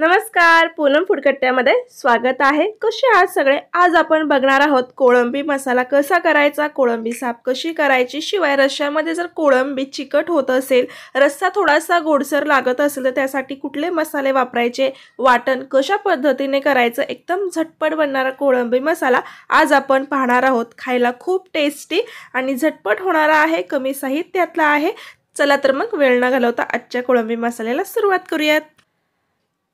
नमस्कार पूनम फुडकट्ट्यामध्ये स्वागत आहे कसे आहात सगळे आज आपण बघणार आहोत कोळंबी मसाला कसा करायचा कोळंबी साफ कशी करायची शिवाय रश्श्यामध्ये जर कोळंबी चिकट होत असेल रस्सा थोडासा गोडसर लागत असेल तर त्यासाठी कुठले मसाले वापरायचे वाटण कशा पद्धतीने करायचं एकदम झटपट बनणारा कोळंबी मसाला आज आपण पाहणार आहोत खायला खूप टेस्टी आणि झटपट होणारा आहे कमी साहित्यातला आहे चला तर मग वेळ न घालवता आजच्या कोळंबी मसाल्याला सुरुवात करूयात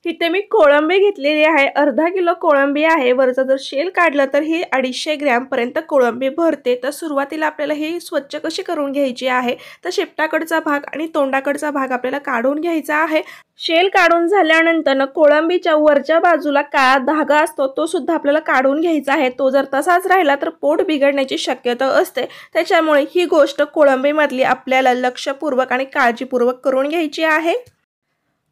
इथे मी कोळंबी घेतलेली आहे अर्धा किलो कोळंबी आहे वरचा जर शेल काढला तर ही अडीचशे ग्रॅमपर्यंत कोळंबी भरते तर सुरुवातीला आपल्याला ही स्वच्छ कशी करून घ्यायची आहे तर शेपटाकडचा भाग आणि तोंडाकडचा भाग आपल्याला काढून घ्यायचा आहे शेल काढून झाल्यानंतर कोळंबीच्या वरच्या बाजूला काळा धागा असतो तो सुद्धा आपल्याला काढून घ्यायचा आहे तो जर तसाच राहिला तर पोट बिघडण्याची शक्यता असते त्याच्यामुळे ही गोष्ट कोळंबीमधली आपल्याला लक्षपूर्वक आणि काळजीपूर्वक करून घ्यायची आहे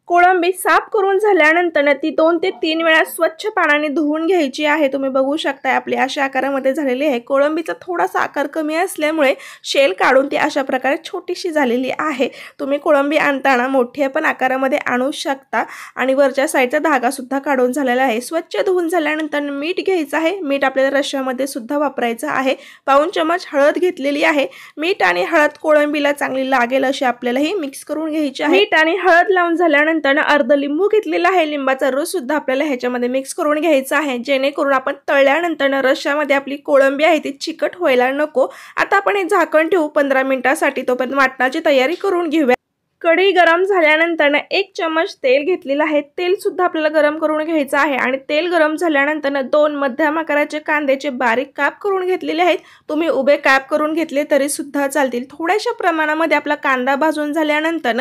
कोळंबी साफ करून झाल्यानंतर ती दोन ते तीन वेळा स्वच्छ पाण्याने धुवून घ्यायची आहे तुम्ही बघू शकताय आपली अशा आकारामध्ये झालेली आहे कोळंबीचा थोडासा आकार कमी असल्यामुळे शेल काढून ती अशा प्रकारे छोटीशी झालेली आहे तुम्ही कोळंबी आणताना मोठ्या पण आकारामध्ये आणू शकता आणि वरच्या साईडचा धागासुद्धा काढून झालेला आहे स्वच्छ धुवून झाल्यानंतर मीठ घ्यायचं आहे मीठ आपल्याला रश्यामध्ये सुद्धा वापरायचं आहे पाऊन चमच हळद घेतलेली आहे मीठ आणि हळद कोळंबीला चांगली लागेल अशी आपल्याला ही मिक्स करून घ्यायची आहे मीठ आणि हळद लावून झाल्यानंतर नंतर अर्ध लिंबू घेतलेला आहे लिंबाचा रस सुद्धा आपल्याला ह्याच्यामध्ये मिक्स करून घ्यायचा आहे जेणेकरून आपण तळल्यानंतर रश्यामध्ये आपली कोळंबी आहे ती चिकट व्हायला नको आता आपण हे झाकण ठेवू पंधरा मिनिटासाठी तोपर्यंत वाटणाची तयारी करून घेऊया कढई गरम झाल्यानंतर एक चमच तेल घेतलेलं आहे तेलसुद्धा आपल्याला गरम करून घ्यायचं आहे आणि तेल गरम झाल्यानंतर दोन मध्यम आकाराचे कांद्याचे बारीक काप करून घेतलेले आहेत तुम्ही उभे काप करून घेतले तरी सुद्धा चालतील थोड्याशा प्रमाणामध्ये आपला कांदा भाजून झाल्यानंतर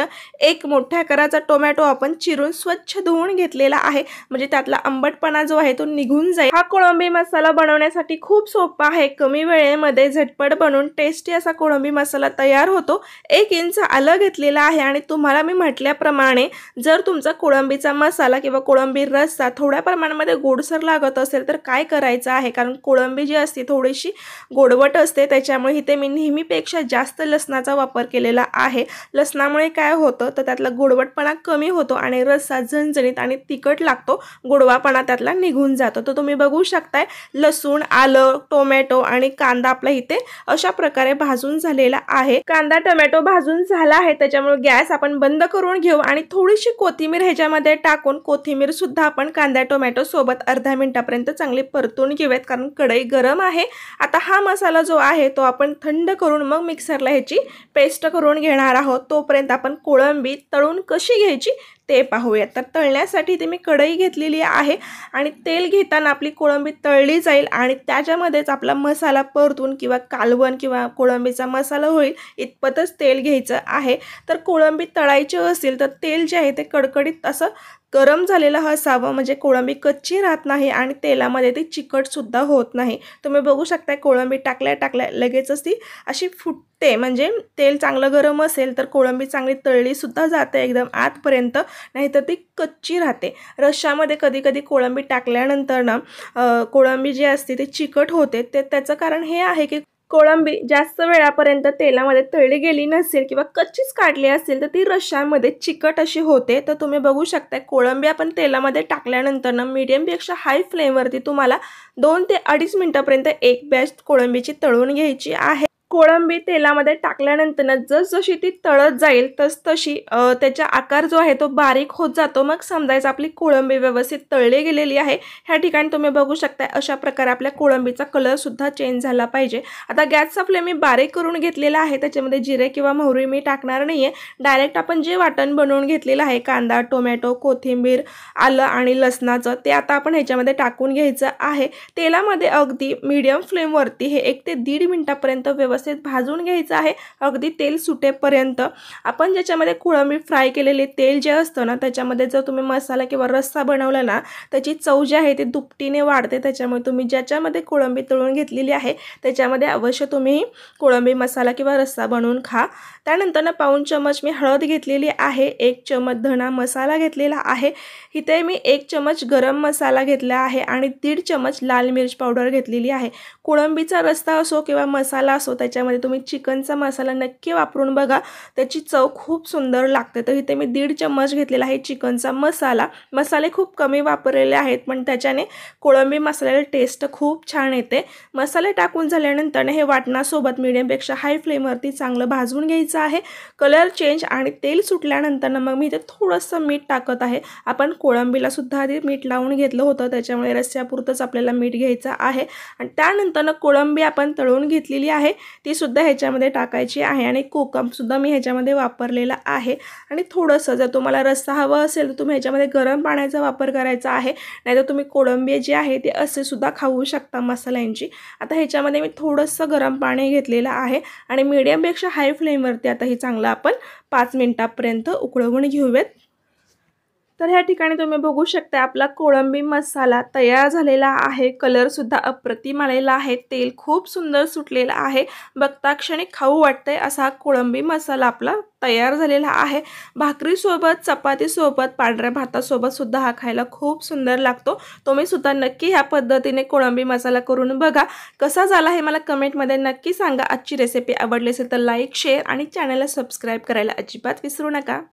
एक मोठ्या आकाराचा टोमॅटो आपण चिरून स्वच्छ धुवून घेतलेला आहे म्हणजे त्यातला आंबटपणा जो आहे तो निघून जाईल हा कोळंबी मसाला बनवण्यासाठी खूप सोपा आहे कमी वेळेमध्ये झटपट बनून टेस्टी असा कोळंबी मसाला तयार होतो एक इंच आलं घेतलेला आहे आणि तुम्हाला मी म्हटल्याप्रमाणे जर तुमचा कोळंबीचा मसाला किंवा कोळंबी रस्सा थोड्या प्रमाणामध्ये गोडसर लागत असेल तर काय करायचं आहे कारण कोळंबी जी असते थोडीशी गोडवट असते त्याच्यामुळे इथे मी नेहमीपेक्षा जास्त लसणाचा वापर केलेला आहे लसणामुळे काय होतं तर त्यातला गोडवटपणा कमी होतो आणि रस्सा झणझणीत आणि तिखट लागतो गोडवापणा त्यातला निघून जातो तर तुम्ही बघू शकताय लसूण आलं टोमॅटो आणि कांदा आपला इथे अशा प्रकारे भाजून झालेला आहे कांदा टोमॅटो भाजून झाला आहे त्याच्यामुळे गॅस गॅस आपण बंद करून घेऊ आणि थोडीशी कोथिंबीर ह्याच्यामध्ये टाकून कोथिंबीरसुद्धा आपण कांदा टोमॅटोसोबत अर्ध्या मिनटापर्यंत चांगली परतून घेऊयात कारण कढई गरम आहे आता हा मसाला जो आहे तो आपण थंड करून मग मिक्सरला ह्याची पेस्ट करून घेणार आहोत तोपर्यंत आपण कोळंबी तळून कशी घ्यायची ते पाहूया तर तळण्यासाठी ते मी कढई घेतलेली आहे आणि तेल घेताना आपली कोळंबी तळली जाईल आणि त्याच्यामध्येच आपला मसाला परतून किंवा कालवण किंवा कोळंबीचा मसाला होईल इतपतच तेल घ्यायचं आहे तर कोळंबी तळायची असेल तर तेल जे आहे ते कडकडीत असं गरम झालेला हा सावा म्हणजे कोळंबी कच्ची राहत नाही आणि तेलामध्ये ती चिकटसुद्धा होत नाही तुम्ही बघू शकता कोळंबी टाकल्या टाकल्या लगेचच ती अशी फुटते म्हणजे तेल चांगलं गरम असेल तर कोळंबी चांगली तळलीसुद्धा जाते एकदम आतपर्यंत नाहीतर ती कच्ची राहते रश्शामध्ये कधीकधी कोळंबी टाकल्यानंतर ना कोळंबी जी असते ती चिकट होते ते त्याचं कारण हे आहे की कोळंबी जास्त वेळापर्यंत तेलामध्ये तळली गेली नसेल किंवा कच्चीच काढली असेल तर ती रशामध्ये चिकट अशी होते तर तुम्ही बघू शकता कोळंबी आपण तेलामध्ये टाकल्यानंतर ना मीडियमपेक्षा हाय फ्लेमवरती तुम्हाला दोन ते अडीच मिनटापर्यंत एक बॅच कोळंबीची तळून घ्यायची आहे कोळंबी तेलामध्ये टाकल्यानंतर जस जसजशी ती तळत जाईल तस तशी त्याचा आकार जो आहे तो बारीक होत जातो मग समजायचं आपली कोळंबी व्यवस्थित तळली गेलेली आहे ह्या ठिकाणी तुम्ही बघू शकता अशा प्रकारे आपल्या कोळंबीचा कलरसुद्धा चेंज झाला पाहिजे आता गॅसचा फ्लेम मी बारीक करून घेतलेला आहे त्याच्यामध्ये जिरे किंवा मोहरी मी टाकणार नाही आहे डायरेक्ट आपण जे वाटण बनवून घेतलेलं आहे कांदा टोमॅटो कोथिंबीर आलं आणि लसणाचं ते आता आपण ह्याच्यामध्ये टाकून घ्यायचं आहे तेलामध्ये अगदी मीडियम फ्लेमवरती हे एक ते दीड मिनटापर्यंत व्यवस्थित व्यवस्थित भाजून घ्यायचं आहे अगदी तेल सुटेपर्यंत आपण ज्याच्यामध्ये कोळंबी फ्राय केलेले तेल जे असतं ना त्याच्यामध्ये जर तुम्ही मसाला किंवा रस्सा बनवला ना त्याची चव जी आहे ती दुपटीने वाढते त्याच्यामुळे तुम्ही ज्याच्यामध्ये कोळंबी तळून घेतलेली आहे त्याच्यामध्ये अवश्य तुम्ही कोळंबी मसाला किंवा रस्सा बनवून खा त्यानंतर ना पाऊण चमच मी हळद घेतलेली आहे एक चमच धणा मसाला घेतलेला आहे इथे मी एक चमच गरम मसाला घेतला आहे आणि दीड चमच लाल मिरच पावडर घेतलेली आहे कोळंबीचा रस्ता असो किंवा मसाला असो त्याच्या त्याच्यामध्ये तुम्ही चिकनचा मसाला नक्की वापरून बघा त्याची चव खूप सुंदर लागते तर इथे मी दीड चम्मच घेतलेला आहे चिकनचा मसाला मसाले खूप कमी वापरलेले आहेत पण त्याच्याने कोळंबी मसाल्याला टेस्ट खूप छान येते मसाले टाकून झाल्यानंतर हे वाटणासोबत मीडियमपेक्षा हाय फ्लेमवरती चांगलं भाजून घ्यायचं आहे कलर चेंज आणि तेल सुटल्यानंतर मग मी इथे थोडंसं मीठ टाकत आहे आपण कोळंबीला सुद्धा आधी मीठ लावून घेतलं होतं त्याच्यामुळे रस्त्यापुरतंच आपल्याला मीठ घ्यायचं आहे आणि त्यानंतर कोळंबी आपण तळून घेतलेली आहे तीसुद्धा ह्याच्यामध्ये टाकायची आहे आणि कोकमसुद्धा मी ह्याच्यामध्ये वापरलेला आहे आणि थोडंसं जर तुम्हाला रस्सा हवा असेल तर तुम्ही ह्याच्यामध्ये गरम पाण्याचा वापर करायचा आहे नाहीतर तुम्ही कोळंबी जी आहे ते असे सुद्धा खाऊ शकता मसाल्यांची आता ह्याच्यामध्ये मी थोडंसं गरम पाणी घेतलेलं आहे आणि मीडियमपेक्षा हाय फ्लेमवरती आता हे चांगलं आपण पाच मिनटापर्यंत उकळवून घेऊयात तर ह्या ठिकाणी तुम्ही बघू शकता आपला कोळंबी मसाला तयार झालेला आहे कलरसुद्धा अप्रतिम आलेला आहे तेल खूप सुंदर सुटलेलं आहे बघता क्षणी खाऊ वाटतंय असा कोळंबी मसाला आपला तयार झालेला आहे भाकरीसोबत चपातीसोबत पांढऱ्या भातासोबतसुद्धा सुद्धा हा खायला खूप सुंदर लागतो तुम्ही सुद्धा नक्की ह्या पद्धतीने कोळंबी मसाला करून बघा कसा झाला हे मला कमेंटमध्ये नक्की सांगा आजची रेसिपी आवडली असेल तर लाईक शेअर आणि चॅनलला सबस्क्राईब करायला अजिबात विसरू नका